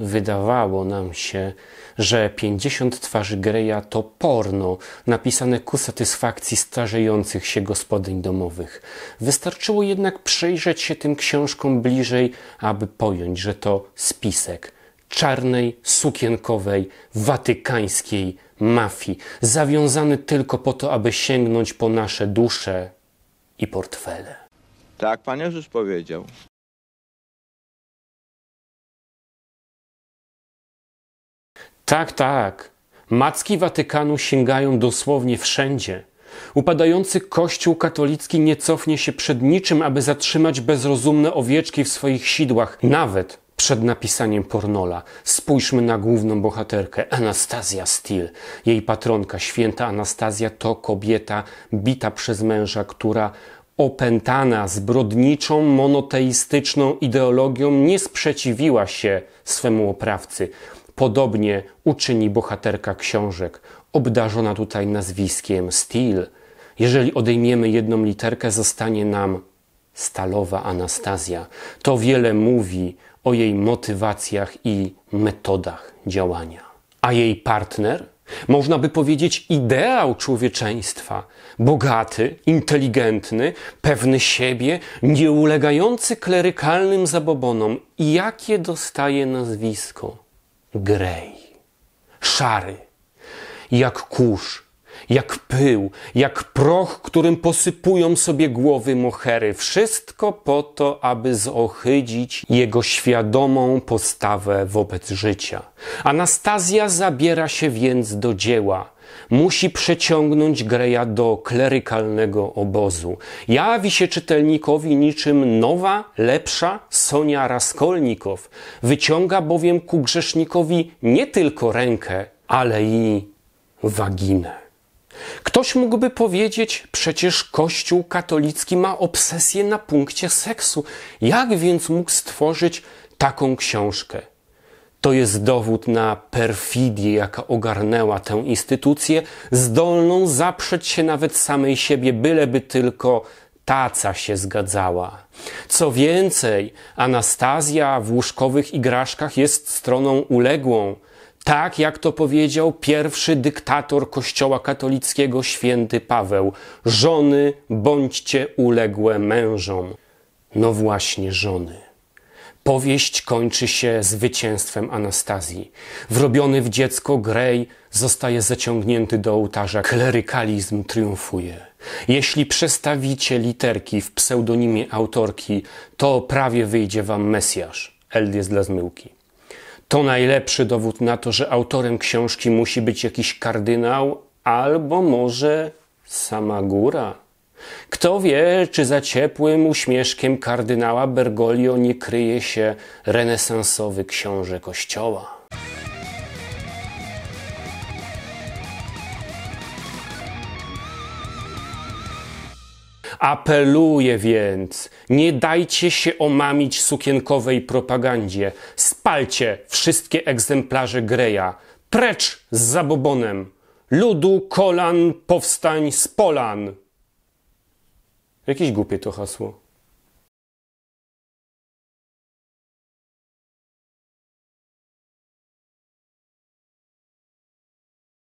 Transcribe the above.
wydawało nam się, że 50 twarzy Greya to porno napisane ku satysfakcji starzejących się gospodyń domowych. Wystarczyło jednak przyjrzeć się tym książkom bliżej, aby pojąć, że to spisek czarnej, sukienkowej, watykańskiej mafii, zawiązany tylko po to, aby sięgnąć po nasze dusze i portfele. Tak, pan już powiedział. Tak, tak. Macki Watykanu sięgają dosłownie wszędzie. Upadający Kościół katolicki nie cofnie się przed niczym, aby zatrzymać bezrozumne owieczki w swoich sidłach, nawet przed napisaniem pornola. Spójrzmy na główną bohaterkę, Anastazja Steele. Jej patronka, święta Anastazja, to kobieta bita przez męża, która opętana zbrodniczą, monoteistyczną ideologią nie sprzeciwiła się swemu oprawcy. Podobnie uczyni bohaterka książek, obdarzona tutaj nazwiskiem Steel. Jeżeli odejmiemy jedną literkę, zostanie nam stalowa Anastazja. To wiele mówi o jej motywacjach i metodach działania. A jej partner? Można by powiedzieć ideał człowieczeństwa. Bogaty, inteligentny, pewny siebie, nieulegający klerykalnym zabobonom. I jakie dostaje nazwisko? grej, szary, jak kurz, jak pył, jak proch, którym posypują sobie głowy mohery. Wszystko po to, aby zohydzić jego świadomą postawę wobec życia. Anastazja zabiera się więc do dzieła musi przeciągnąć Greja do klerykalnego obozu. Jawi się czytelnikowi niczym nowa, lepsza Sonia Raskolnikow. Wyciąga bowiem ku grzesznikowi nie tylko rękę, ale i waginę. Ktoś mógłby powiedzieć, przecież Kościół katolicki ma obsesję na punkcie seksu. Jak więc mógł stworzyć taką książkę? To jest dowód na perfidię, jaka ogarnęła tę instytucję, zdolną zaprzeć się nawet samej siebie, byleby tylko taca się zgadzała. Co więcej, Anastazja w łóżkowych igraszkach jest stroną uległą, tak jak to powiedział pierwszy dyktator Kościoła katolickiego, święty Paweł: Żony, bądźcie uległe mężom. No właśnie, żony. Powieść kończy się zwycięstwem Anastazji. Wrobiony w dziecko Grey zostaje zaciągnięty do ołtarza. Klerykalizm triumfuje. Jeśli przestawicie literki w pseudonimie autorki, to prawie wyjdzie wam Mesjasz. Eld jest dla zmyłki to najlepszy dowód na to, że autorem książki musi być jakiś kardynał albo może sama góra. Kto wie, czy za ciepłym uśmieszkiem kardynała Bergoglio nie kryje się renesansowy książę kościoła. Apeluję więc, nie dajcie się omamić sukienkowej propagandzie. Spalcie wszystkie egzemplarze Greja. Precz z zabobonem. Ludu, kolan, powstań z polan. Jakieś głupie to hasło.